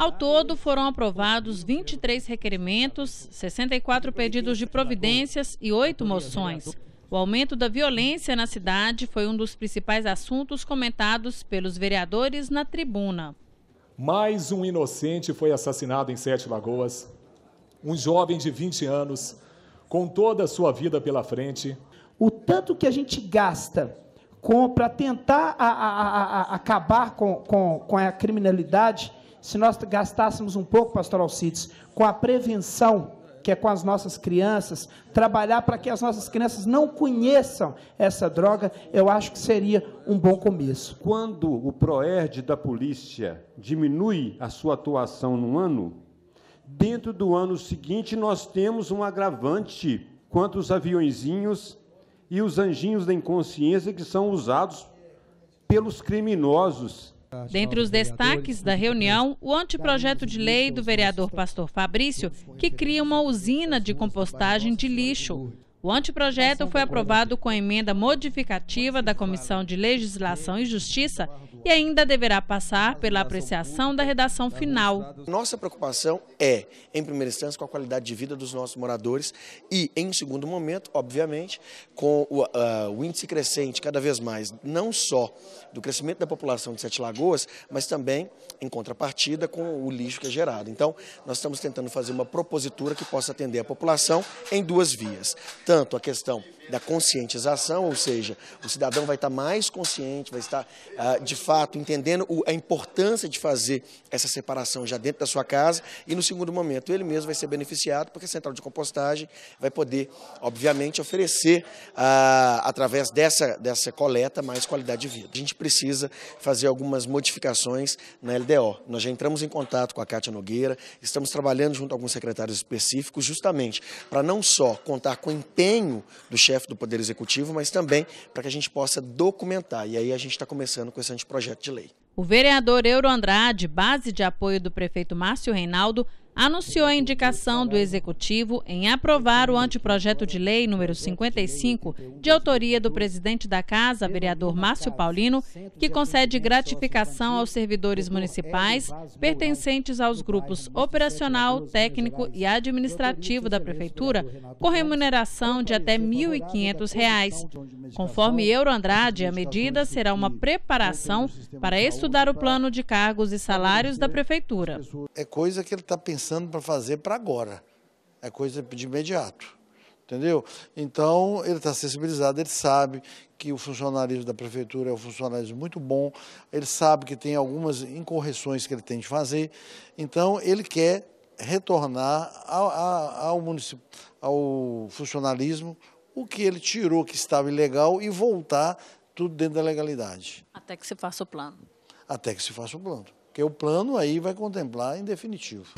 Ao todo, foram aprovados 23 requerimentos, 64 pedidos de providências e 8 moções. O aumento da violência na cidade foi um dos principais assuntos comentados pelos vereadores na tribuna. Mais um inocente foi assassinado em Sete Lagoas. Um jovem de 20 anos, com toda a sua vida pela frente. O tanto que a gente gasta para tentar a, a, a, acabar com, com, com a criminalidade se nós gastássemos um pouco, pastor Alcides, com a prevenção, que é com as nossas crianças, trabalhar para que as nossas crianças não conheçam essa droga, eu acho que seria um bom começo. Quando o PROERD da polícia diminui a sua atuação no ano, dentro do ano seguinte nós temos um agravante quanto os aviõezinhos e os anjinhos da inconsciência que são usados pelos criminosos Dentre os destaques da reunião, o anteprojeto de lei do vereador Pastor Fabrício, que cria uma usina de compostagem de lixo. O anteprojeto foi aprovado com emenda modificativa da Comissão de Legislação e Justiça e ainda deverá passar pela apreciação da redação final. Nossa preocupação é, em primeira instância, com a qualidade de vida dos nossos moradores e, em segundo momento, obviamente, com o, uh, o índice crescente cada vez mais, não só do crescimento da população de Sete Lagoas, mas também, em contrapartida, com o lixo que é gerado. Então, nós estamos tentando fazer uma propositura que possa atender a população em duas vias tanto a questão da conscientização, ou seja, o cidadão vai estar mais consciente, vai estar ah, de fato entendendo a importância de fazer essa separação já dentro da sua casa e no segundo momento ele mesmo vai ser beneficiado porque a central de compostagem vai poder, obviamente, oferecer ah, através dessa, dessa coleta mais qualidade de vida. A gente precisa fazer algumas modificações na LDO. Nós já entramos em contato com a Cátia Nogueira, estamos trabalhando junto a alguns secretários específicos justamente para não só contar com empenho empenho do chefe do Poder Executivo, mas também para que a gente possa documentar. E aí a gente está começando com esse anteprojeto de lei. O vereador Euro Andrade, base de apoio do prefeito Márcio Reinaldo, anunciou a indicação do Executivo em aprovar o anteprojeto de lei número 55, de autoria do presidente da Casa, vereador Márcio Paulino, que concede gratificação aos servidores municipais pertencentes aos grupos operacional, técnico e administrativo da Prefeitura, com remuneração de até R$ 1.500. Conforme Euro Andrade, a medida será uma preparação para estudar o plano de cargos e salários da Prefeitura. É coisa que ele está pensando pensando para fazer para agora. É coisa de imediato. Entendeu? Então, ele está sensibilizado, ele sabe que o funcionalismo da prefeitura é um funcionalismo muito bom, ele sabe que tem algumas incorreções que ele tem de fazer, então ele quer retornar ao, ao, município, ao funcionalismo o que ele tirou que estava ilegal e voltar tudo dentro da legalidade. Até que se faça o plano. Até que se faça o plano. Porque o plano aí vai contemplar em definitivo.